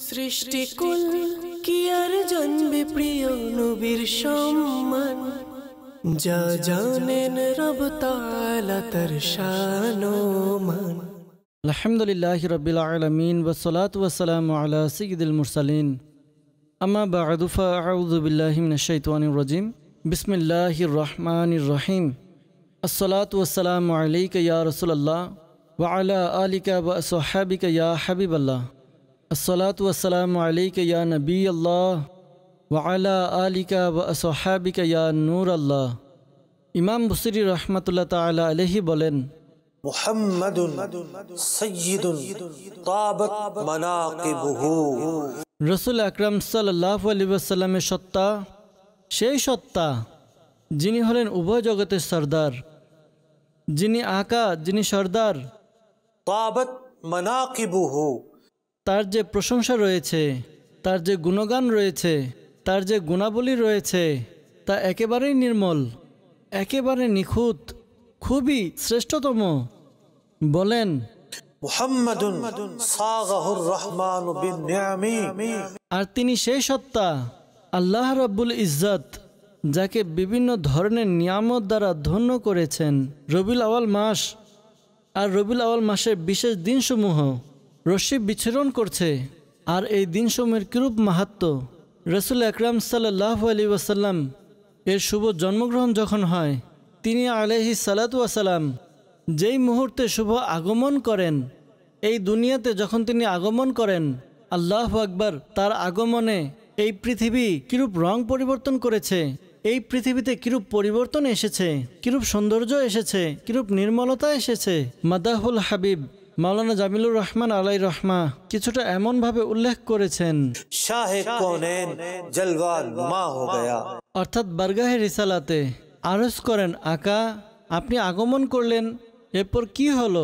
الحمد اللہ رب المین و صلاۃ وسلام علیہ سلمرسلیم اما من الشیطان الرجیم بسم اللہ الرحمن الرحیم الصلاة والسلام علیکہ یا رسول اللہ ولا و بصحب یا حبیب اللہ الصلاة والسلام عليك يا نبي الله وعلى آلك وأصحابك يا نور الله إمام بصري رحمة الله تعالى عليه بولن محمد سيد طابت مناقبه رسول اكرم صلى الله عليه وسلم شطا شي شطا جيني هلن اوبا جغت سردار جيني آكا جيني شردار طابت مناقبه তার যে প্রশংসা রয়েছে তার যে গুণগান রয়েছে তার যে গুণাবলী রয়েছে তা একেবারেই নির্মল একেবারে নিখুঁত খুবই শ্রেষ্ঠতম বলেন আর তিনি সেই সত্তা আল্লাহ রাব্বুল ইজ্জত যাকে বিভিন্ন ধরনের নিয়ামত দ্বারা ধন্য করেছেন রবিল আওয়াল মাস আর রবিল আওয়াল মাসের বিশেষ দিনসমূহ রশ্মি বিচ্ছরণ করছে আর এই দিনসমূহের কিরূপ মাহাত্ম রসুল আকরাম সাল্লাহ আলী ওয়াসাল্লাম এর শুভ জন্মগ্রহণ যখন হয় তিনি আলহি সালাতাম যেই মুহূর্তে শুভ আগমন করেন এই দুনিয়াতে যখন তিনি আগমন করেন আল্লাহ আকবর তার আগমনে এই পৃথিবী কিরূপ রং পরিবর্তন করেছে এই পৃথিবীতে কিরূপ পরিবর্তন এসেছে কিরূপ সৌন্দর্য এসেছে কিরূপ নির্মলতা এসেছে মাদাহুল হাবিব মাওলানা জামিলুর রহমান আলাই রহমা কিছুটা এমনভাবে উল্লেখ করেছেন অর্থাৎ বারগাহে রিসালাতে আরজ করেন আকা আপনি আগমন করলেন پر کی لو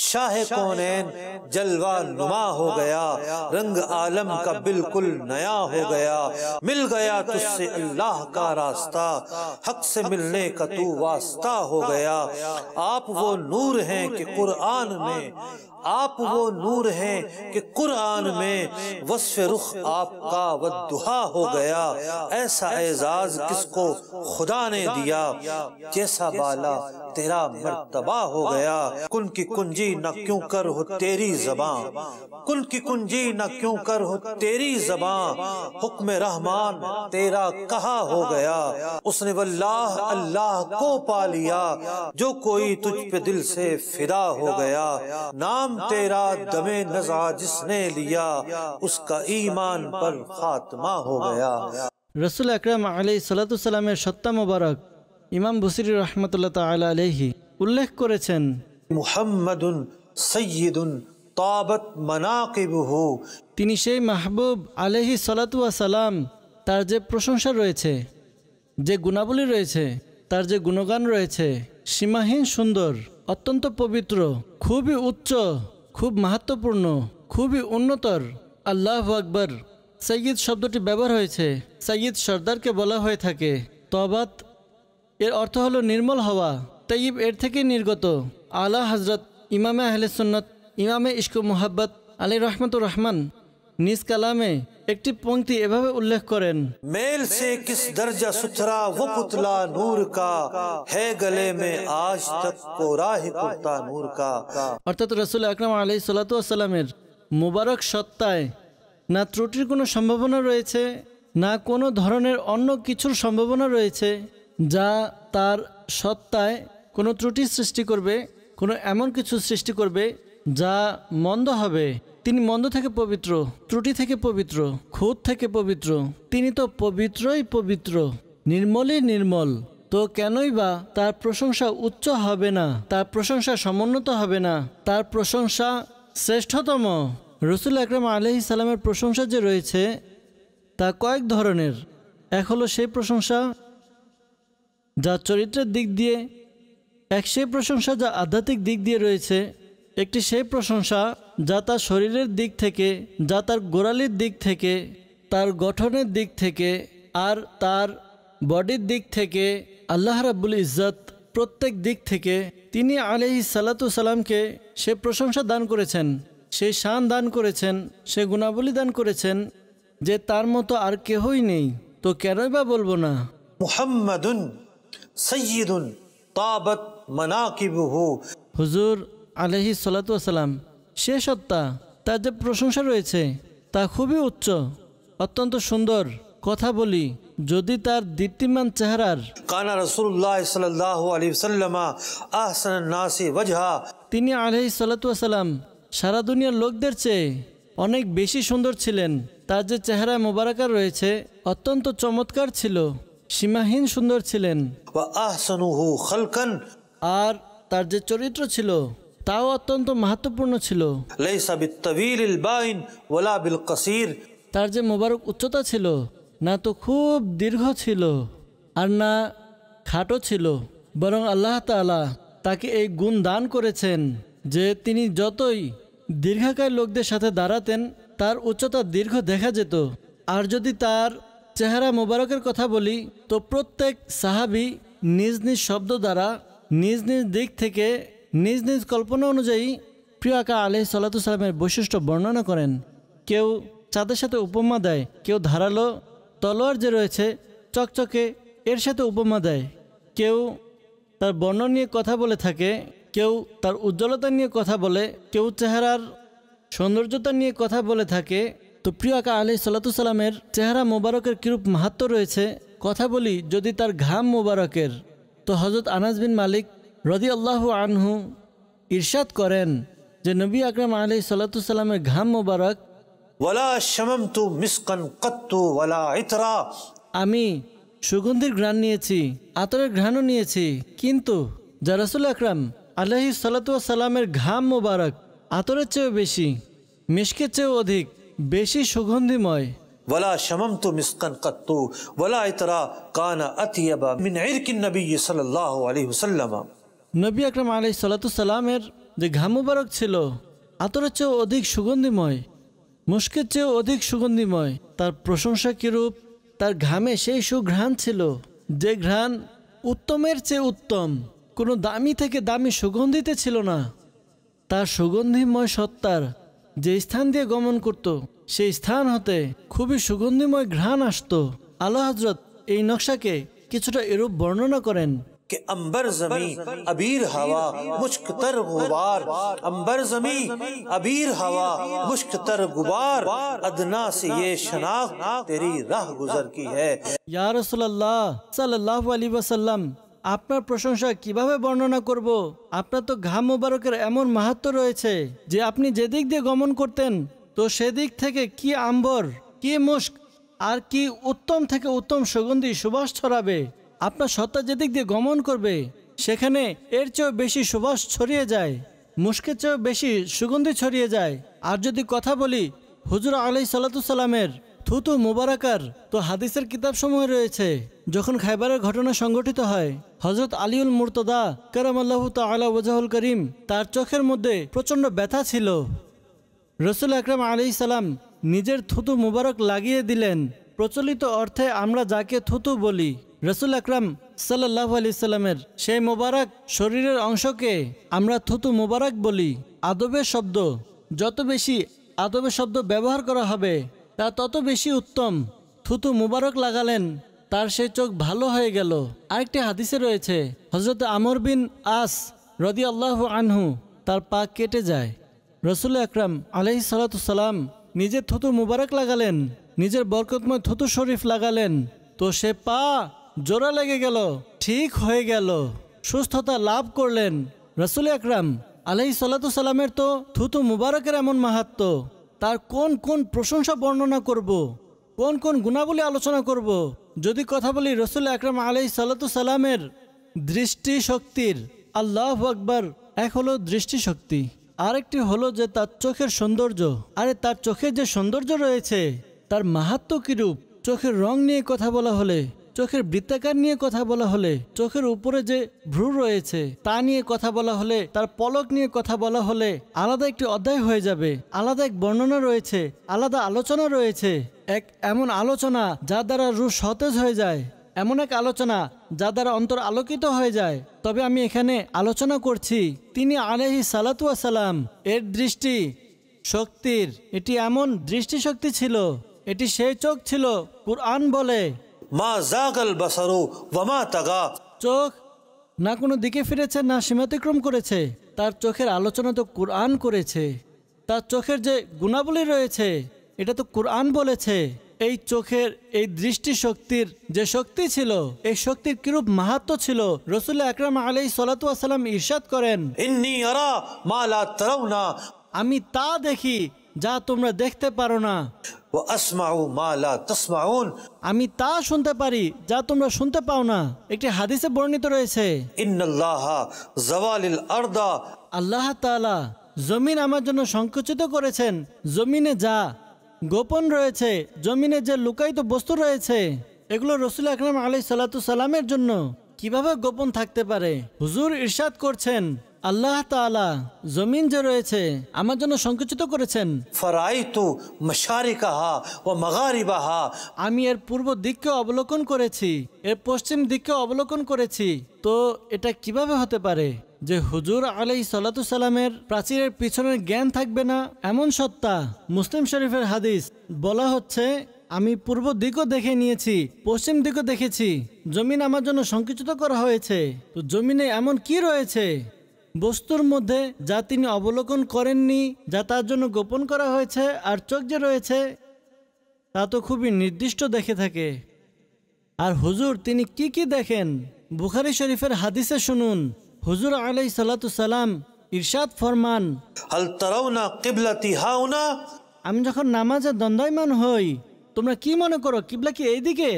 شاہ کونین جلوہ نما ہو گیا رنگ عالم کا بالکل نیا ہو گیا مل گیا تجھ سے اللہ کا راستہ حق سے ملنے کا تو واسطہ ہو گیا آپ وہ نور ہیں کہ قرآن میں آپ وہ نور ہیں کہ قرآن میں وصف رخ آپ کا ودہا ہو گیا ایسا اعزاز کس کو خدا نے دیا جیسا بالا تیرا مرتبہ ہو گیا کن کی کنجی نہ کیوں کر ہو تیری زبان کن کی کنجی نہ کیوں کر ہو تیری زبان حکم رحمان تیرا کہا ہو گیا اس نے واللہ اللہ کو پا لیا جو کوئی تجھ پہ دل سے فدا ہو گیا نام تیرا دم نزا جس نے لیا اس کا ایمان پر خاتمہ ہو گیا رسول اکرم علیہ السلام السلام مبارک امام بشری رحمت اللہ تعالیٰ علیہ উল্লেখ করেছেন মুহাম্মাদুন সৈয়দুন তাবত মানাকিবহু তিনি সেই মাহবুব আলহি সালাম তার যে প্রশংসা রয়েছে যে গুণাবলী রয়েছে তার যে গুণগান রয়েছে সীমাহীন সুন্দর অত্যন্ত পবিত্র খুবই উচ্চ খুব মাহাত্মপূর্ণ খুবই উন্নতর আল্লাহ আকবর সৈয়দ শব্দটি ব্যবহার হয়েছে সৈয়দ সর্দারকে বলা হয়ে থাকে তবাত এর অর্থ হলো নির্মল হওয়া তৈব এর থেকে নির্গত আলা হজরত ইমামে আহলে সন্নত ইমামে ইশকু মোহাব্বত আলী রহমতুর রহমান নিজ কালামে একটি পংক্তি এভাবে উল্লেখ করেন মেল সে কিস দরজা সুথরা ও পুতলা নূর কা হে গলে মে আজ তক কো রাহি কুর্তা নূর কা অর্থাৎ রাসূল আকরাম আলাইহিস সালাতু ওয়াসালামের মোবারক সত্তায় না ত্রুটির কোনো সম্ভাবনা রয়েছে না কোনো ধরনের অন্য কিছুর সম্ভাবনা রয়েছে যা তার সত্তায় কোনো ত্রুটি সৃষ্টি করবে কোনো এমন কিছু সৃষ্টি করবে যা মন্দ হবে তিনি মন্দ থেকে পবিত্র ত্রুটি থেকে পবিত্র খুদ থেকে পবিত্র তিনি তো পবিত্রই পবিত্র নির্মলই নির্মল তো কেনই বা তার প্রশংসা উচ্চ হবে না তার প্রশংসা সমুন্নত হবে না তার প্রশংসা শ্রেষ্ঠতম রসুল আকরাম আলহি সালামের প্রশংসা যে রয়েছে তা কয়েক ধরনের এক হলো সেই প্রশংসা যা চরিত্রের দিক দিয়ে এক সেই প্রশংসা যা আধ্যাত্মিক দিক দিয়ে রয়েছে একটি সেই প্রশংসা যা তার শরীরের দিক থেকে যা তার গোড়ালির দিক থেকে তার গঠনের দিক থেকে আর তার বডির দিক থেকে আল্লাহ রাবুল ইজ্জত প্রত্যেক দিক থেকে তিনি আলহি সাল্লাতু সালামকে সে প্রশংসা দান করেছেন সে শান দান করেছেন সে গুণাবলী দান করেছেন যে তার মতো আর কেহই নেই তো কেনই বা বলবো না মুহাম্মাদুন সৈয়দুন তাবত মানাকিবুহু হুজুর আলহি সালাম সে সত্তা তার যে প্রশংসা রয়েছে তা খুবই উচ্চ অত্যন্ত সুন্দর কথা বলি যদি তার দীপ্তিমান চেহারার কানা রসুল্লাহ সাল্লাহ আলী সাল্লামা আহসান নাসি ওয়াজহা তিনি আলহি সালাম সারা দুনিয়ার লোকদের চেয়ে অনেক বেশি সুন্দর ছিলেন তার যে চেহারা মোবারকার রয়েছে অত্যন্ত চমৎকার ছিল সীমাহীন সুন্দর ছিলেন আর তার যে চরিত্র ছিল তাও অত্যন্ত মাহাত্মপূর্ণ ছিল তার যে মোবারক উচ্চতা ছিল না তো খুব দীর্ঘ ছিল আর না খাটো ছিল বরং আল্লাহ তালা তাকে এই গুণ দান করেছেন যে তিনি যতই দীর্ঘাকায় লোকদের সাথে দাঁড়াতেন তার উচ্চতা দীর্ঘ দেখা যেত আর যদি তার চেহারা মোবারকের কথা বলি তো প্রত্যেক সাহাবি নিজ নিজ শব্দ দ্বারা নিজ নিজ দিক থেকে নিজ নিজ কল্পনা অনুযায়ী প্রিয় আকা আলহ সাল্লাতুসাল্লামের বৈশিষ্ট্য বর্ণনা করেন কেউ চাঁদের সাথে উপমা দেয় কেউ ধারালো তলোয়ার যে রয়েছে চকচকে এর সাথে উপমা দেয় কেউ তার বর্ণ নিয়ে কথা বলে থাকে কেউ তার উজ্জ্বলতা নিয়ে কথা বলে কেউ চেহারার সৌন্দর্যতা নিয়ে কথা বলে থাকে তো প্রিয় আকা আলি সাল্লাতুসাল্লামের চেহারা মোবারকের কিরূপ মাহাত্ম রয়েছে কথা বলি যদি তার ঘাম মোবারকের তো হজরত আনাজ বিন মালিক রদি আল্লাহ আনহু ইরশাদ করেন যে নবী আকরাম আলি সাল্লাতুসাল্লামের ঘাম মোবারক আমি সুগন্ধির ঘ্রাণ নিয়েছি আতরের ঘ্রাণও নিয়েছি কিন্তু জারাসুল আকরাম আল্লাহ সাল্লাতুয়াসাল্লামের ঘাম মোবারক আতরের চেয়েও বেশি মিশকের চেয়েও অধিক বেশি সুগন্ধিময় ওলা শমম তো মিসকান কত্তু ওলা ইতরা কানা আতিয়াবা মিন ইরকিন নবী সাল্লাহ আলী হুসাল্লামা নবী আকরাম আলী সাল্লাতুসাল্লামের যে ঘাম মুবারক ছিল আতরের চেয়েও অধিক সুগন্ধিময় মুস্কের চেয়েও অধিক সুগন্ধিময় তার প্রশংসা কিরূপ তার ঘামে সেই সুঘ্রাণ ছিল যে ঘ্রাণ উত্তমের চেয়ে উত্তম কোনো দামি থেকে দামি সুগন্ধিতে ছিল না তার সুগন্ধিময় সত্তার যে স্থান দিয়ে গমন করতো সেই স্থান হতে খুবই সুগন্ধিময় ঘ্রাণ আসত আল্লাহ হজরত এই নকশাকে কিছুটা এরূপ বর্ণনা করেন کہ امبر ইয়ে আপনার প্রশংসা কিভাবে বর্ণনা করব। আপনার তো ঘাম মোবারকের এমন মাহাত্ম রয়েছে যে আপনি যেদিক দিয়ে গমন করতেন তো সেদিক থেকে কি আম্বর কি মুস্ক আর কি উত্তম থেকে উত্তম সুগন্ধি সুবাস ছড়াবে আপনার সত্তা যেদিক দিয়ে গমন করবে সেখানে এর চেয়েও বেশি সুবাস ছড়িয়ে যায় মুস্কের চেয়েও বেশি সুগন্ধি ছড়িয়ে যায় আর যদি কথা বলি হুজুর আলি সাল্লাতুসাল্লামের থুতু মুবারাকার তো হাদিসের কিতাবসমূহ রয়েছে যখন খাইবারের ঘটনা সংঘটিত হয় হজরত আলিউল মুরতদা কারামাল্লাহ তালা ওজাহুল করিম তার চোখের মধ্যে প্রচণ্ড ব্যথা ছিল রসুল আকরাম আলি সালাম নিজের থুতু মুবারক লাগিয়ে দিলেন প্রচলিত অর্থে আমরা যাকে থুতু বলি রসুল আকরাম সাল্লাহ আলি সাল্লামের সেই মোবারক শরীরের অংশকে আমরা থুতু মোবারক বলি আদবের শব্দ যত বেশি আদবের শব্দ ব্যবহার করা হবে তা তত বেশি উত্তম থুতু মুবারক লাগালেন তার সেই চোখ ভালো হয়ে গেল আরেকটি হাদিসে রয়েছে হজরত আমর বিন আস রদি আল্লাহ আনহু তার পা কেটে যায় রসুল আকরাম আলহি সালাতাম নিজের থুতু মুবারক লাগালেন নিজের বরকতময় থুতু শরীফ লাগালেন তো সে পা জোড়া লেগে গেল ঠিক হয়ে গেল সুস্থতা লাভ করলেন রসুল আকরাম আলহি সালাতামের তো থুতু মুবারকের এমন মাহাত্ম তার কোন কোন প্রশংসা বর্ণনা করব। কোন কোন গুণাবলী আলোচনা করব। যদি কথা বলি রসুল আকরাম আলহি সালাতামের দৃষ্টিশক্তির আল্লাহ আকবর এক হলো দৃষ্টিশক্তি আরেকটি হলো যে তার চোখের সৌন্দর্য আরে তার চোখের যে সৌন্দর্য রয়েছে তার মাহাত্ম কীরূপ চোখের রং নিয়ে কথা বলা হলে চোখের বৃত্তাকার নিয়ে কথা বলা হলে চোখের উপরে যে ভ্রু রয়েছে তা নিয়ে কথা বলা হলে তার পলক নিয়ে কথা বলা হলে আলাদা একটি অধ্যায় হয়ে যাবে আলাদা এক বর্ণনা রয়েছে আলাদা আলোচনা রয়েছে এক এমন আলোচনা যা দ্বারা রু সতেজ হয়ে যায় এমন এক আলোচনা যা দ্বারা অন্তর আলোকিত হয়ে যায় তবে আমি এখানে আলোচনা করছি তিনি সালাতুয়া সালাম এর দৃষ্টি শক্তির এটি এমন দৃষ্টিশক্তি ছিল এটি সেই চোখ ছিল কুরআন বলে চোখ না কোনো দিকে ফিরেছে না সীমাতিক্রম করেছে তার চোখের আলোচনা তো কোরআন করেছে তার চোখের যে গুণাবলী রয়েছে এটা তো কোরআন বলেছে এই চোখের এই দৃষ্টিশক্তির যে শক্তি ছিল এই শক্তির কিরূপ মাহাত্ম ছিল রসুল আকরাম আলী সালাতাম ইরশাদ করেন আমি তা দেখি যা তোমরা দেখতে পারো না আমি তা শুনতে পারি যা তোমরা শুনতে পাও না একটি হাদিসে বর্ণিত রয়েছে আল্লাহ জমিন আমার জন্য সংকুচিত করেছেন জমিনে যা গোপন রয়েছে জমিনে যে লুকায়িত বস্তু রয়েছে এগুলো রসুল আকরাম আলি সাল্লা সাল্লামের জন্য কিভাবে গোপন থাকতে পারে হুজুর ইরশাদ করছেন আল্লাহ তালা জমিন যে রয়েছে আমার জন্য সংকুচিত করেছেন আমি এর পূর্ব দিককে অবলোকন করেছি এর পশ্চিম দিককে অবলোকন করেছি তো এটা কিভাবে হতে পারে যে হুজুর আলাই সালামের প্রাচীরের পিছনের জ্ঞান থাকবে না এমন সত্তা মুসলিম শরীফের হাদিস বলা হচ্ছে আমি পূর্ব দিকও দেখে নিয়েছি পশ্চিম দিকও দেখেছি জমিন আমার জন্য সংকুচিত করা হয়েছে তো জমিনে এমন কি রয়েছে বস্তুর মধ্যে যা তিনি অবলোকন করেননি যা তার জন্য গোপন করা হয়েছে আর চোখ যে রয়েছে তা তো খুবই নির্দিষ্ট দেখে থাকে আর হুজুর তিনি কি কি দেখেন বুখারি শরীফের হাদিসে শুনুন হুজুর আলাই সালাম ইরশাদ ফরমান আমি যখন নামাজে দ্বন্দ্বয়মান হই তোমরা কি মনে করো কিবলা কি এইদিকে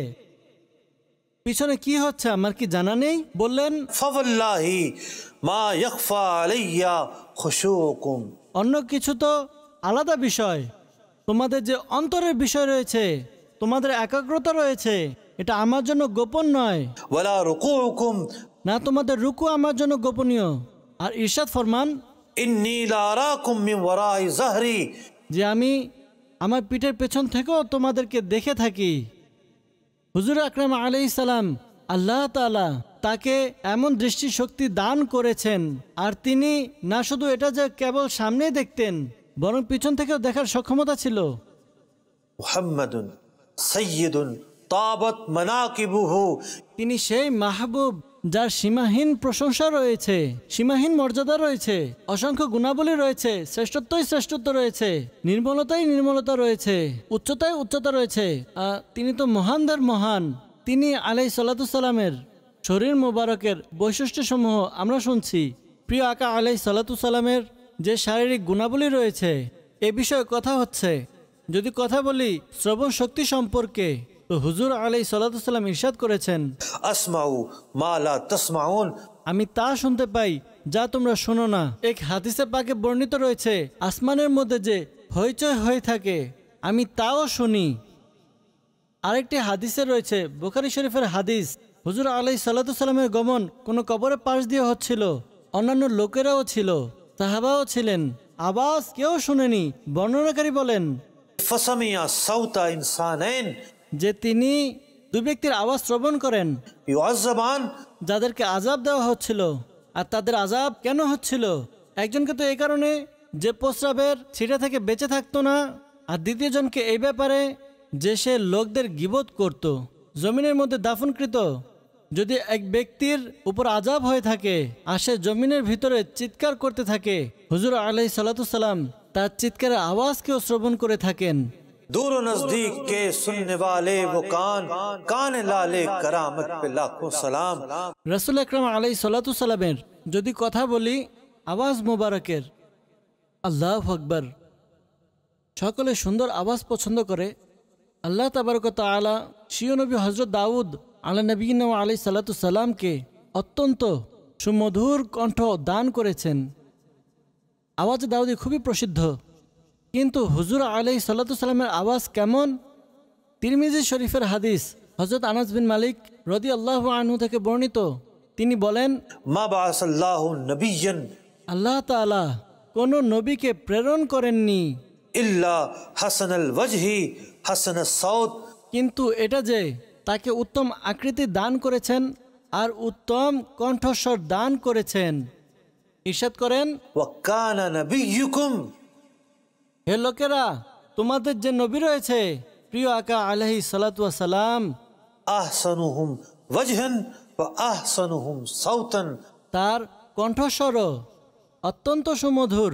পিছনে কি হচ্ছে আমার কি জানা নেই বললেন অন্য কিছু তো আলাদা বিষয় তোমাদের যে অন্তরের বিষয় রয়েছে তোমাদের একাগ্রতা রয়েছে এটা আমার জন্য গোপন নয় না তোমাদের রুকু আমার জন্য গোপনীয় আর ইরশাদ ফরমান যে আমি আমার পিঠের পেছন থেকেও তোমাদেরকে দেখে থাকি হুজুর আকরাম আলি সালাম আল্লাহ তালা তাকে এমন দৃষ্টিশক্তি দান করেছেন আর তিনি না শুধু এটা যে কেবল সামনেই দেখতেন বরং পিছন থেকেও দেখার সক্ষমতা ছিল তিনি সেই মাহবুব যার সীমাহীন প্রশংসা রয়েছে সীমাহীন মর্যাদা রয়েছে অসংখ্য গুণাবলী রয়েছে শ্রেষ্ঠত্বই শ্রেষ্ঠত্ব রয়েছে নির্মলতাই নির্মলতা রয়েছে উচ্চতায় উচ্চতা রয়েছে তিনি তো মহানদের মহান তিনি আলাই সালাতুসাল্লামের শরীর মোবারকের বৈশিষ্ট্যসমূহ আমরা শুনছি প্রিয় আকা আলাই সালাতুসাল্লামের যে শারীরিক গুণাবলী রয়েছে এ বিষয়ে কথা হচ্ছে যদি কথা বলি শ্রবণ শক্তি সম্পর্কে তো হুজুর আলাই সাল্লাম ইরশাদ করেছেন আমি তা শুনতে পাই যা তোমরা শোনো না এক হাদিসে পাকে বর্ণিত রয়েছে আসমানের মধ্যে যে হইচয় হয়ে থাকে আমি তাও শুনি আরেকটি হাদিসে রয়েছে বোখারি শরীফের হাদিস হুজুর আলাই সাল্লামের গমন কোনো কবরের পাশ দিয়ে হচ্ছিল অন্যান্য লোকেরাও ছিল সাহাবাও ছিলেন আবাস কেউ শুনেনি বর্ণনাকারী বলেন ফসামিয়া যে তিনি দুই ব্যক্তির আওয়াজ শ্রবণ করেন যাদেরকে আজাব দেওয়া হচ্ছিল আর তাদের আজাব কেন হচ্ছিল একজনকে তো এই কারণে যে প্রস্রাবের ছিটা থেকে বেঁচে থাকতো না আর দ্বিতীয়জনকে এই ব্যাপারে যে সে লোকদের গিবোধ করত জমিনের মধ্যে দাফনকৃত যদি এক ব্যক্তির উপর আজাব হয়ে থাকে আর সে জমিনের ভিতরে চিৎকার করতে থাকে হুজুর আলহি সাল্লাম তার চিৎকারের আওয়াজকেও শ্রবণ করে থাকেন दूर नजदीक के सुनने वाले वो कान कान लाले करामत पे लाखों সালাম রাসূল আকরাম আলাইহিস সালাতু সালামের যদি কথা বলি আওয়াজ মোবারকের আল্লাহু আকবার সকলে সুন্দর আওয়াজ পছন্দ করে আল্লাহ তাবারক তাআলা শিও নবী হযরত দাউদ আলা নবীন আলাইহিস সালাতু সালামকে অত্যন্ত সুমধুর কণ্ঠ দান করেছেন আওয়াজ দাউদি খুবই প্রসিদ্ধ কিন্তু হুজুর আলহি সাল্লামের আওয়াজ কেমন তিরমিজি শরীফের হাদিস হজরত আনাজ বিন মালিক রদি আল্লাহ আনহু থেকে বর্ণিত তিনি বলেন মা আল্লাহ তালা কোন নবীকে প্রেরণ করেননি আল ওয়াজহি সাউদ কিন্তু এটা যে তাকে উত্তম আকৃতি দান করেছেন আর উত্তম কণ্ঠস্বর দান করেছেন ইসাদ করেন হে লোকেরা তোমাদের যে নবী রয়েছে প্রিয় আকা আলহি সালাম তার কণ্ঠস্বর অত্যন্ত সুমধুর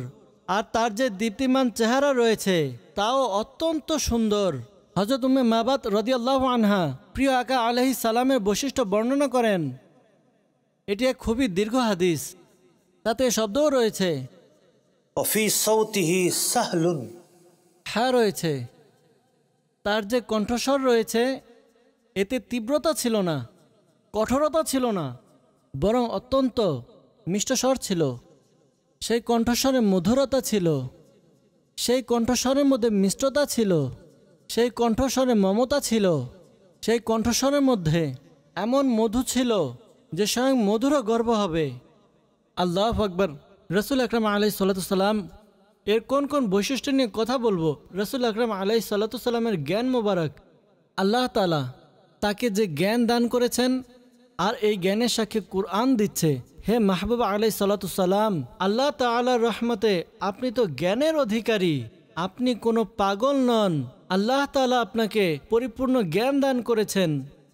আর তার যে দীপ্তিমান চেহারা রয়েছে তাও অত্যন্ত সুন্দর হজরত উম্মে মাবাত রদিয়াল্লাহ আনহা প্রিয় আকা আলহি সালামের বৈশিষ্ট্য বর্ণনা করেন এটি এক খুবই দীর্ঘ হাদিস তাতে শব্দও রয়েছে অফি সাহলুন রয়েছে তার যে কণ্ঠস্বর রয়েছে এতে তীব্রতা ছিল না কঠোরতা ছিল না বরং অত্যন্ত মিষ্টস্বর ছিল সেই কণ্ঠস্বরে মধুরতা ছিল সেই কণ্ঠস্বরের মধ্যে মিষ্টতা ছিল সেই কণ্ঠস্বরে মমতা ছিল সেই কণ্ঠস্বরের মধ্যে এমন মধু ছিল যে স্বয়ং মধুরও গর্ব হবে আল্লাহ আকবর রসুল আকরাম আলাই সাল্লাতুসাল্লাম এর কোন কোন বৈশিষ্ট্য নিয়ে কথা বলবো রসুল আকরাম আলাই সাল্লাতুসাল্লামের জ্ঞান মোবারক আল্লাহ তালা তাকে যে জ্ঞান দান করেছেন আর এই জ্ঞানের সাক্ষী কোরআন দিচ্ছে হে মাহবুবা আলাই সাল্লাতাম আল্লাহ তালার রহমতে আপনি তো জ্ঞানের অধিকারী আপনি কোনো পাগল নন আল্লাহ তালা আপনাকে পরিপূর্ণ জ্ঞান দান করেছেন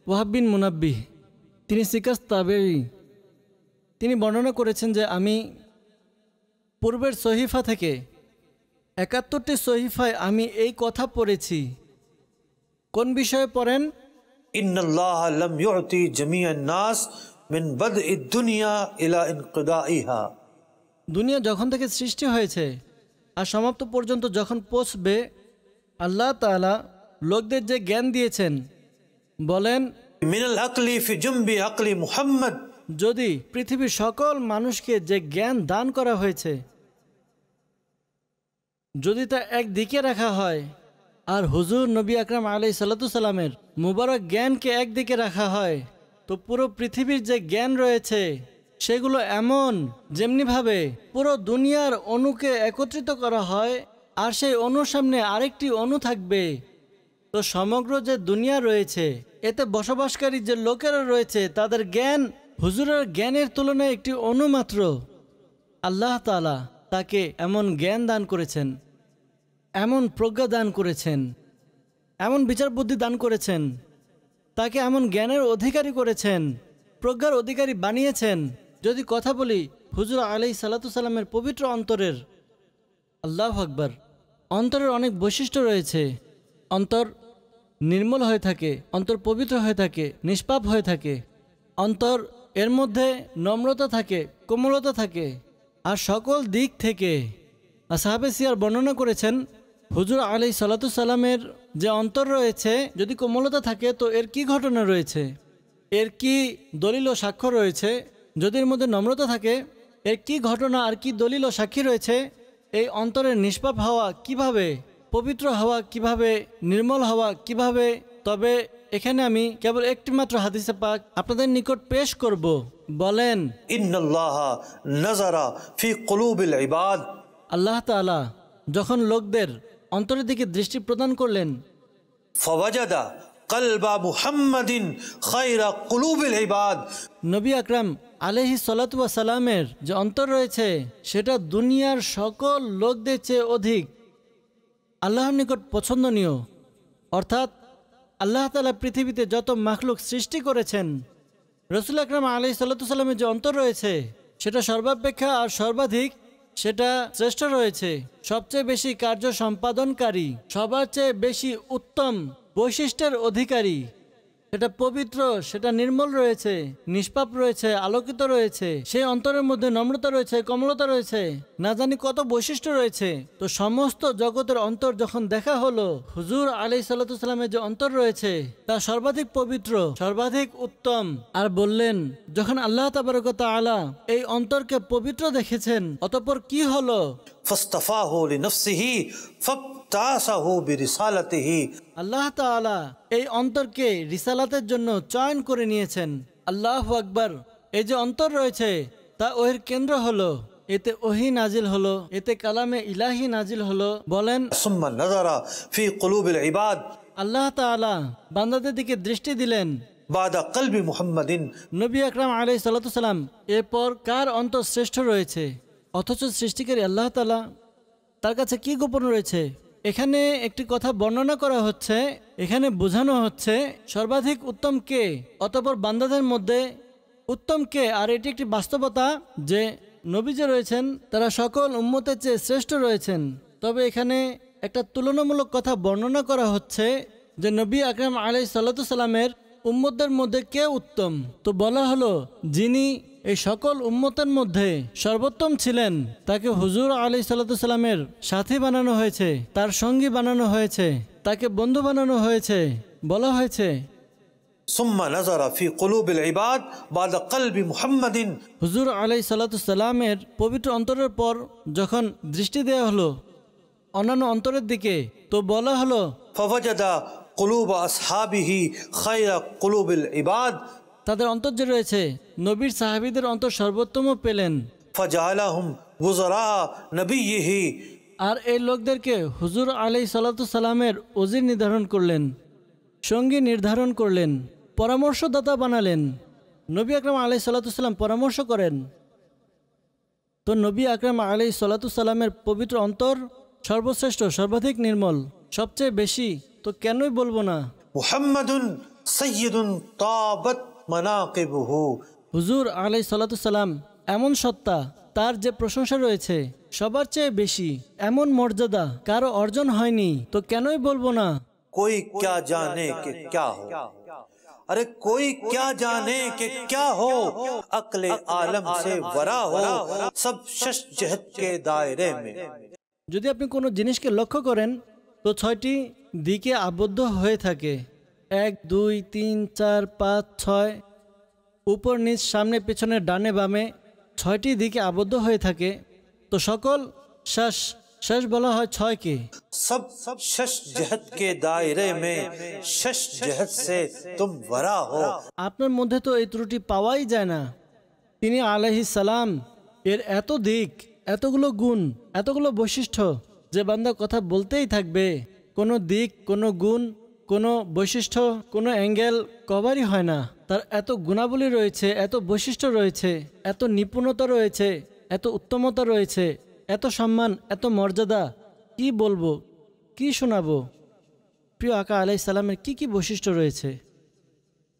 ওয়াহাবিন মুনাব্বি তিনি সিকাস তিনি বর্ণনা করেছেন যে আমি পূর্বের সহিফা থেকে একাত্তরটি সহিফায় আমি এই কথা পড়েছি কোন বিষয়ে পড়েন দুনিয়া যখন থেকে সৃষ্টি হয়েছে আর সমাপ্ত পর্যন্ত যখন পৌঁছবে আল্লাহ তালা লোকদের যে জ্ঞান দিয়েছেন বলেন মিনাল আকলি ফি জুম্বি আকলি মুহাম্মদ যদি পৃথিবীর সকল মানুষকে যে জ্ঞান দান করা হয়েছে যদি তা একদিকে রাখা হয় আর হুজুর নবী আকরাম আলি সাল্লাতুসাল্লামের মুবারক জ্ঞানকে একদিকে রাখা হয় তো পুরো পৃথিবীর যে জ্ঞান রয়েছে সেগুলো এমন যেমনিভাবে পুরো দুনিয়ার অণুকে একত্রিত করা হয় আর সেই অণুর সামনে আরেকটি অণু থাকবে তো সমগ্র যে দুনিয়া রয়েছে এতে বসবাসকারী যে লোকেরা রয়েছে তাদের জ্ঞান হুজুরের জ্ঞানের তুলনায় একটি অনুমাত্র আল্লাহ তালা তাকে এমন জ্ঞান দান করেছেন এমন প্রজ্ঞা দান করেছেন এমন বিচার বুদ্ধি দান করেছেন তাকে এমন জ্ঞানের অধিকারী করেছেন প্রজ্ঞার অধিকারী বানিয়েছেন যদি কথা বলি হুজুর আলি সালাতু সাল্লামের পবিত্র অন্তরের আল্লাহ আকবর অন্তরের অনেক বৈশিষ্ট্য রয়েছে অন্তর নির্মল হয়ে থাকে অন্তর পবিত্র হয়ে থাকে নিষ্পাপ হয়ে থাকে অন্তর এর মধ্যে নম্রতা থাকে কোমলতা থাকে আর সকল দিক থেকে সাহাবে সিয়ার বর্ণনা করেছেন হুজুর আলী সালামের যে অন্তর রয়েছে যদি কোমলতা থাকে তো এর কি ঘটনা রয়েছে এর কি দলিল ও সাক্ষ্য রয়েছে যদি এর মধ্যে নম্রতা থাকে এর কি ঘটনা আর কি দলিল ও সাক্ষী রয়েছে এই অন্তরের নিষ্পাপ হওয়া কিভাবে পবিত্র হওয়া কিভাবে নির্মল হওয়া কিভাবে তবে এখানে আমি কেবল একটি মাত্র হাদিসে পাক আপনাদের নিকট পেশ করব বলেন ফি ইবাদ আল্লাহ তালা যখন লোকদের অন্তরের দিকে দৃষ্টি প্রদান করলেন ফওয়াজাদা কলবা মুহাম্মাদিন খাইরা কুলুবিল ইবাদ নবী আকরাম আলহি সালামের যে অন্তর রয়েছে সেটা দুনিয়ার সকল লোকদের চেয়ে অধিক আল্লাহর নিকট পছন্দনীয় অর্থাৎ আল্লাহ তালা পৃথিবীতে যত মাখলুক সৃষ্টি করেছেন রসুল আকরম আলি সাল্লাতামের যে অন্তর রয়েছে সেটা সর্বাপেক্ষা আর সর্বাধিক সেটা শ্রেষ্ঠ রয়েছে সবচেয়ে বেশি কার্য সম্পাদনকারী সবার চেয়ে বেশি উত্তম বৈশিষ্ট্যের অধিকারী সেটা পবিত্র সেটা নির্মল রয়েছে নিষ্পাপ রয়েছে আলোকিত রয়েছে সেই অন্তরের মধ্যে নম্রতা রয়েছে কমলতা রয়েছে না জানি কত বৈশিষ্ট্য রয়েছে তো সমস্ত জগতের অন্তর যখন দেখা হলো হুজুর আলি সাল্লাতামের যে অন্তর রয়েছে তা সর্বাধিক পবিত্র সর্বাধিক উত্তম আর বললেন যখন আল্লাহ তাবরকতা আলা এই অন্তরকে পবিত্র দেখেছেন অতপর কি হলো আল্লাহ তালা এই অন্তরকে রিসালাতের জন্য চয়ন করে নিয়েছেন আল্লাহ আকবর এই যে অন্তর রয়েছে তা ওহির কেন্দ্র হলো এতে ওহি নাজিল হলো এতে কালামে ইলাহি নাজিল হলো বলেন আল্লাহ তালা বান্দাদের দিকে দৃষ্টি দিলেন বাদা কলবি মুহাম্মাদিন নবী আকরাম আলাই সাল্লাম এরপর কার অন্তর শ্রেষ্ঠ রয়েছে অথচ সৃষ্টিকারী আল্লাহ তালা তার কাছে কি গোপন রয়েছে এখানে একটি কথা বর্ণনা করা হচ্ছে এখানে বোঝানো হচ্ছে সর্বাধিক উত্তম কে অতপর বান্দাদের মধ্যে উত্তম কে আর এটি একটি বাস্তবতা যে নবী যে রয়েছেন তারা সকল উন্মতের চেয়ে শ্রেষ্ঠ রয়েছেন তবে এখানে একটা তুলনামূলক কথা বর্ণনা করা হচ্ছে যে নবী আকরাম আলাই সাল্লা সাল্লামের উম্মতদের মধ্যে কে উত্তম তো বলা হলো যিনি এই সকল উম্মতের মধ্যে সর্বোত্তম ছিলেন তাকে হুজুর আলী সাল্লাতামের সাথী বানানো হয়েছে তার সঙ্গী বানানো হয়েছে তাকে বন্ধু বানানো হয়েছে বলা হয়েছে হুজুর আলাই সালাতুসাল্লামের পবিত্র অন্তরের পর যখন দৃষ্টি দেয়া হলো অন্যান্য অন্তরের দিকে তো বলা হলো ফওয়াজাদা قلوب اصحابه خير قلوب ইবাদ তাদের অন্তর যে রয়েছে নবীর সাহাবিদের অন্তর সর্বোত্তম পেলেন আর এই লোকদেরকে হুজুর আলি সালামের অজির নির্ধারণ করলেন সঙ্গী নির্ধারণ করলেন পরামর্শদাতা বানালেন নবী আকরাম আলি সাল্লাম পরামর্শ করেন তো নবী আকরাম আলি সাল্লাতুসাল্লামের পবিত্র অন্তর সর্বশ্রেষ্ঠ সর্বাধিক নির্মল সবচেয়ে বেশি তো কেনই বলবো না মুহাম্মাদুন সৈয়দুন হুজুর আলাই সালাম এমন সত্তা তার যে প্রশংসা রয়েছে সবার চেয়ে বেশি এমন মর্যাদা কারো অর্জন হয়নি তো কেনই বলবো না কই ক্যা জানে কে ক্যা হো যদি আপনি কোনো জিনিসকে লক্ষ্য করেন তো ছয়টি দিকে আবদ্ধ হয়ে থাকে এক দুই তিন চার পাঁচ ছয় উপর নিচ সামনে পেছনে ডানে বামে ছয়টি দিকে আবদ্ধ হয়ে থাকে তো সকল শ্বাস শেষ বলা হয় ছয়কে সব সব শেষ জহত কে দায়রে মে শেষ জহত সে তুম বরা হো আপনার মধ্যে তো এই ত্রুটি পাওয়াই যায় না তিনি আলহি সালাম এর এত দিক এতগুলো গুণ এতগুলো বৈশিষ্ট্য যে বান্দা কথা বলতেই থাকবে কোনো দিক কোনো গুণ কোনো বৈশিষ্ট্য কোনো অ্যাঙ্গেল কভারই হয় না তার এত গুণাবলী রয়েছে এত বৈশিষ্ট্য রয়েছে এত নিপুণতা রয়েছে এত উত্তমতা রয়েছে এত সম্মান এত মর্যাদা কি বলবো কি শোনাবো প্রিয় আকা আলাই সালামের কি কি বৈশিষ্ট্য রয়েছে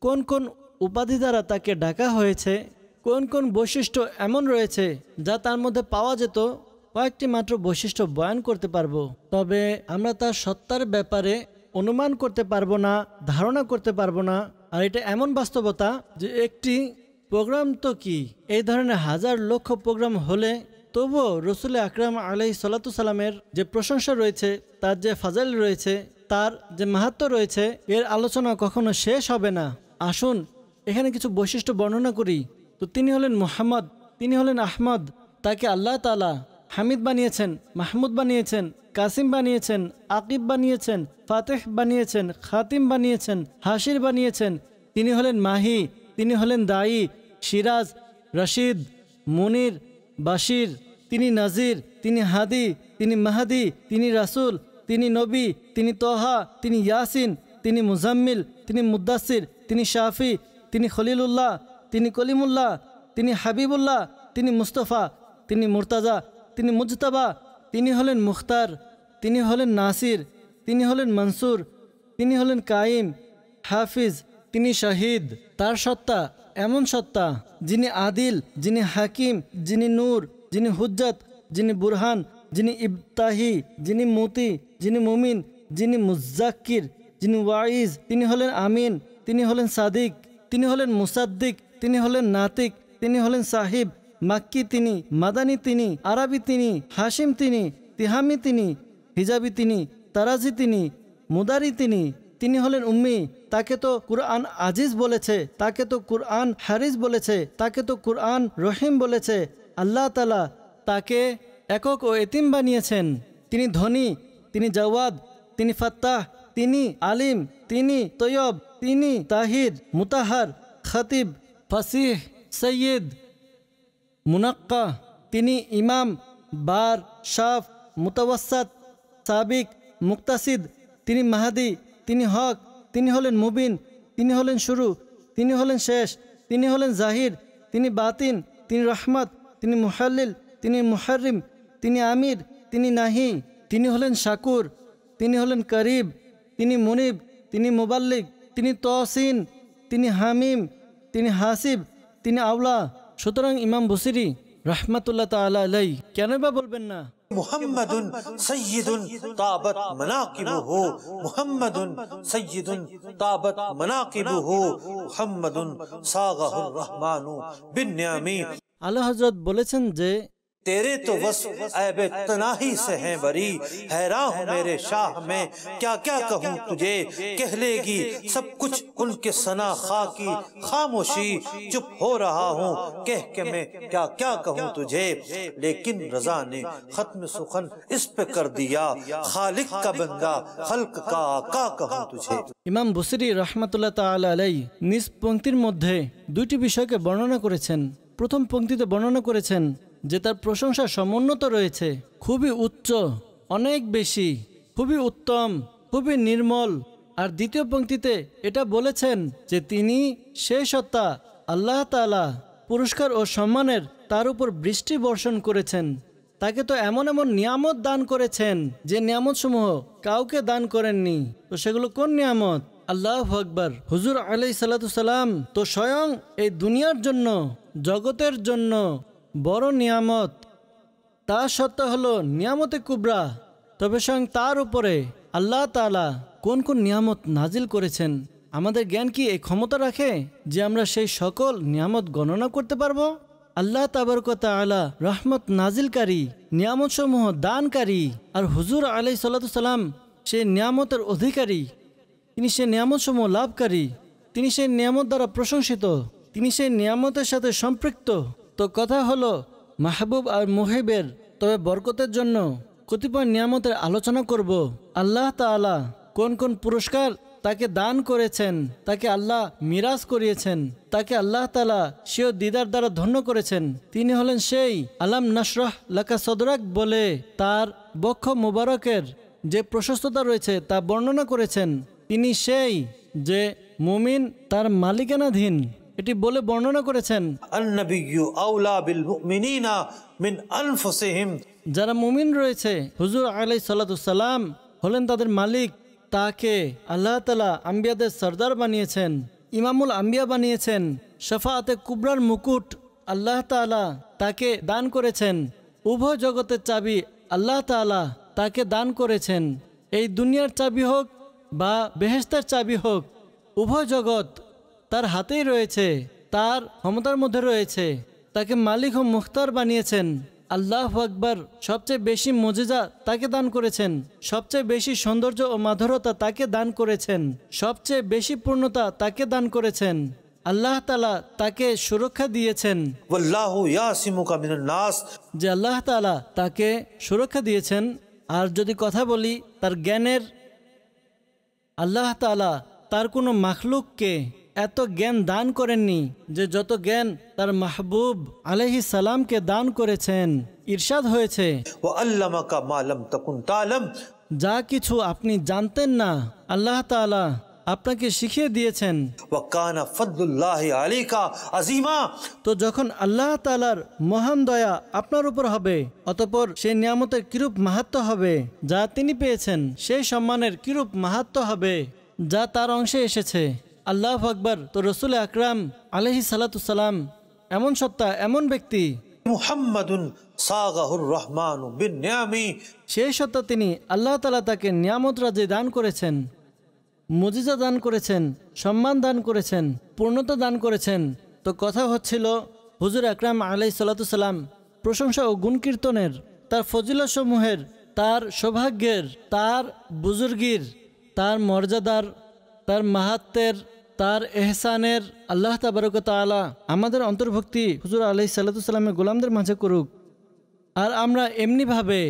কোন কোন উপাধি দ্বারা তাকে ডাকা হয়েছে কোন কোন বৈশিষ্ট্য এমন রয়েছে যা তার মধ্যে পাওয়া যেত কয়েকটি মাত্র বৈশিষ্ট্য বয়ান করতে পারবো তবে আমরা তার সত্তার ব্যাপারে অনুমান করতে পারবো না ধারণা করতে পারবো না আর এটা এমন বাস্তবতা যে একটি প্রোগ্রাম তো কি এই ধরনের হাজার লক্ষ প্রোগ্রাম হলে তবুও রসুল আকরাম আলাই সালাতু সালামের যে প্রশংসা রয়েছে তার যে ফাজাইল রয়েছে তার যে মাহাত্ম রয়েছে এর আলোচনা কখনো শেষ হবে না আসুন এখানে কিছু বৈশিষ্ট্য বর্ণনা করি তো তিনি হলেন মোহাম্মদ তিনি হলেন আহমদ তাকে আল্লাহ তালা হামিদ বানিয়েছেন মাহমুদ বানিয়েছেন কাসিম বানিয়েছেন আকিব বানিয়েছেন ফাতেহ বানিয়েছেন খাতিম বানিয়েছেন হাসির বানিয়েছেন তিনি হলেন মাহি তিনি হলেন দায়ী সিরাজ রশিদ মনির বাশির তিনি নাজির তিনি হাদি তিনি মাহাদি তিনি রাসুল তিনি নবী তিনি তোহা তিনি ইয়াসিন তিনি মুজাম্মিল তিনি মুদাসির তিনি শাফি তিনি খলিলুল্লাহ তিনি কলিমুল্লাহ তিনি হাবিবুল্লাহ তিনি মুস্তফা তিনি মুর্তাজা তিনি মুজতাবা তিনি হলেন মুখতার তিনি হলেন নাসির তিনি হলেন মনসুর তিনি হলেন কাইম হাফিজ তিনি শাহিদ তার সত্তা এমন সত্তা যিনি আদিল যিনি হাকিম যিনি নূর যিনি হুজ্জত যিনি বুরহান যিনি ইবতাহি যিনি মতি যিনি মুমিন যিনি মুজাক্কির যিনি ওয়াইজ তিনি হলেন আমিন তিনি হলেন সাদিক তিনি হলেন মুসাদ্দিক তিনি হলেন নাতিক তিনি হলেন সাহিব মাক্কি তিনি মাদানি তিনি আরবি তিনি হাসিম তিনি তিহামি তিনি হিজাবি তিনি তারাজি তিনি মুদারি তিনি তিনি হলেন উম্মি তাকে তো কুরআন আজিজ বলেছে তাকে তো কুরআন হারিজ বলেছে তাকে তো কুরআন রহিম বলেছে আল্লাহ তালা তাকে একক ও এতিম বানিয়েছেন তিনি ধনী তিনি জওয়াদ তিনি ফাত্তাহ তিনি আলিম তিনি তৈয়ব তিনি তাহির মুতাহার খতিব ফাসিহ সৈয়দ মুনাক্কা তিনি ইমাম বার শাফ মুতাবাসাদ সাবিক মুক্তাসিদ তিনি মাহাদি তিনি হক তিনি হলেন মুবিন তিনি হলেন শুরু তিনি হলেন শেষ তিনি হলেন জাহির তিনি বাতিন তিনি রহমত তিনি মুহাল্লিল তিনি মুহারিম তিনি আমির তিনি নাহি তিনি হলেন শাকুর তিনি হলেন করিব তিনি মুনিব তিনি মোবাল্লিক তিনি তহসিন তিনি হামিম তিনি হাসিব তিনি আওলা সুতরাং ইমাম বুসিরি রহমাতুল্লাহ তালা কেন বা বলবেন না মুহাম্মাদুন সাইয়িদুন তাবাত মানাকিবুহু মুহাম্মাদুন সাইয়িদুন তাবাত মানাকিবুহু মুহাম্মাদুন সাগাহুর রহমানু বিন নিয়ামি আল্লাহ বলেছেন যে تیرے تو وصف عیب تناہی سے ہیں بری حیرا ہوں میرے شاہ میں کیا کیا کہوں تجھے کہہ لے گی سب کچھ ان کے سنا خاکی خاموشی چپ ہو رہا ہوں کہہ کے میں کیا کیا کہوں تجھے لیکن رضا نے ختم سخن اس پہ کر دیا خالق کا بندہ خلق کا آقا کہوں تجھے امام بسری رحمت اللہ تعالی علی نیس پنگتیر مدھے دوٹی بیشا کے برنانہ کرے چھن پرتم پنگتی تے برنانہ کرے چھن যে তার প্রশংসা সমুন্নত রয়েছে খুবই উচ্চ অনেক বেশি খুবই উত্তম খুবই নির্মল আর দ্বিতীয় পঙ্ক্তিতে এটা বলেছেন যে তিনি সেই সত্তা আল্লাহ তালা পুরস্কার ও সম্মানের তার উপর বৃষ্টি বর্ষণ করেছেন তাকে তো এমন এমন নিয়ামত দান করেছেন যে নিয়ামতসমূহ কাউকে দান করেননি তো সেগুলো কোন নিয়ামত আল্লাহ আকবর হুজুর আলাই সাল্লা সাল্লাম তো স্বয়ং এই দুনিয়ার জন্য জগতের জন্য বড় নিয়ামত তা সত্য হলো নিয়ামতে কুবরা তবে স্বয়ং তার উপরে আল্লাহ তালা কোন কোন নিয়ামত নাজিল করেছেন আমাদের জ্ঞান কি এই ক্ষমতা রাখে যে আমরা সেই সকল নিয়ামত গণনা করতে পারবো আল্লাহ তাবরকতা আলা রহমত নাজিলকারী নিয়ামতসমূহ দানকারী আর হুজুর আলাই সাল্লাম সে নিয়ামতের অধিকারী তিনি সে নিয়ামতসমূহ লাভকারী তিনি সেই নিয়ামত দ্বারা প্রশংসিত তিনি সেই নিয়ামতের সাথে সম্পৃক্ত তো কথা হলো মাহবুব আর মুহিবের তবে বরকতের জন্য কতিপয় নিয়ামতের আলোচনা করব আল্লাহ তালা কোন কোন পুরস্কার তাকে দান করেছেন তাকে আল্লাহ মিরাজ করিয়েছেন তাকে আল্লাহ তালা সেও দিদার দ্বারা ধন্য করেছেন তিনি হলেন সেই আলাম নাসরাহ লাকা সদরাক বলে তার বক্ষ মুবারকের যে প্রশস্ততা রয়েছে তা বর্ণনা করেছেন তিনি সেই যে মুমিন তার মালিকানাধীন এটি বলে বর্ণনা করেছেন যারা মুমিন রয়েছে হুজুর আলাই সাল্লাম হলেন তাদের মালিক তাকে আল্লাহ তালা আম্বিয়াদের সর্দার বানিয়েছেন ইমামুল আম্বিয়া বানিয়েছেন শফাতে কুবরার মুকুট আল্লাহ তালা তাকে দান করেছেন উভয় জগতের চাবি আল্লাহ তালা তাকে দান করেছেন এই দুনিয়ার চাবি হোক বা বেহেস্তার চাবি হোক উভয় জগৎ তার হাতেই রয়েছে তার ক্ষমতার মধ্যে রয়েছে তাকে মালিক ও মুখতার বানিয়েছেন আল্লাহ আকবর সবচেয়ে বেশি মজেজা তাকে দান করেছেন সবচেয়ে বেশি সৌন্দর্য ও মাধুরতা তাকে দান করেছেন সবচেয়ে বেশি পূর্ণতা তাকে দান করেছেন আল্লাহ তালা তাকে সুরক্ষা দিয়েছেন যে আল্লাহ তালা তাকে সুরক্ষা দিয়েছেন আর যদি কথা বলি তার জ্ঞানের আল্লাহ তালা তার কোনো মাখলুককে এত জ্ঞান দান করেননি যে যত জ্ঞান তার মাহবুব আলহি সালামকে দান করেছেন ইরশাদ হয়েছে যা কিছু আপনি জানতেন না আল্লাহ তালা আপনাকে শিখিয়ে দিয়েছেন তো যখন আল্লাহ তালার মহান দয়া আপনার উপর হবে অতপর সেই নিয়ামতের কিরূপ মাহাত্ম হবে যা তিনি পেয়েছেন সেই সম্মানের কিরূপ মাহাত্ম হবে যা তার অংশে এসেছে আল্লাহ আকবর তো রসুল আকরাম আলহি সালাম এমন সত্তা এমন ব্যক্তি মুহাম্মাদুন সেই সত্তা তিনি আল্লাহ তালা তাকে নিয়ামত রাজে দান করেছেন মজিজা দান করেছেন সম্মান দান করেছেন পূর্ণতা দান করেছেন তো কথা হচ্ছিল হুজুর আকরাম আলাই সালাম প্রশংসা ও গুণকীর্তনের তার ফজিলাসমূহের তার সৌভাগ্যের তার বুজুর্গির তার মর্যাদার তার মাহাত্মের তার এহসানের আল্লাহ তাবারকতালা আমাদের অন্তর্ভুক্তি হুজুর আলহি সাল্লাতুসাল্লামের গোলামদের মাঝে করুক আর আমরা এমনিভাবে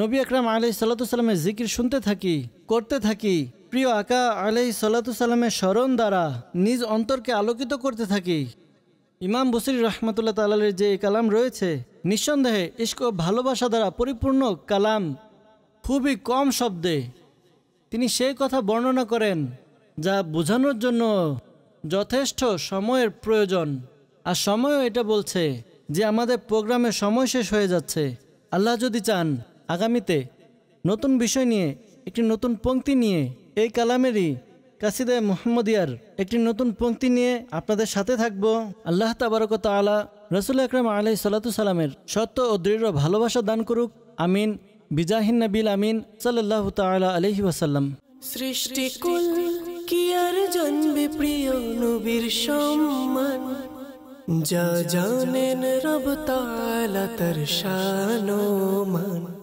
নবী আকরাম আলহি সাল্লাতুসাল্লামের জিকির শুনতে থাকি করতে থাকি প্রিয় আকা আলহি সাল্লাতুসাল্লামের স্মরণ দ্বারা নিজ অন্তরকে আলোকিত করতে থাকি ইমাম বসির রহমতুল্লাহ তাল্লাহের যে কালাম রয়েছে নিঃসন্দেহে ইস্ক ভালোবাসা দ্বারা পরিপূর্ণ কালাম খুবই কম শব্দে তিনি সেই কথা বর্ণনা করেন যা বোঝানোর জন্য যথেষ্ট সময়ের প্রয়োজন আর সময়ও এটা বলছে যে আমাদের প্রোগ্রামে সময় শেষ হয়ে যাচ্ছে আল্লাহ যদি চান আগামীতে নতুন বিষয় নিয়ে একটি নতুন পঙ্ক্তি নিয়ে এই কালামেরই কাসিদে মোহাম্মদিয়ার একটি নতুন পঙ্ক্তি নিয়ে আপনাদের সাথে থাকব আল্লাহ তাবারকত আলা রসুল আকরম আলাই সাল্লা সাল্লামের সত্য ও দৃঢ় ভালোবাসা দান করুক আমিন বিজাহিন নবিল আমিন সাল্লাহ তালা আলহি ওয়াসাল্লাম সৃষ্টি কুল কি আর জন্মে প্রিয় নবীর সম্মান যা জানেন রব তালা তার শানো মান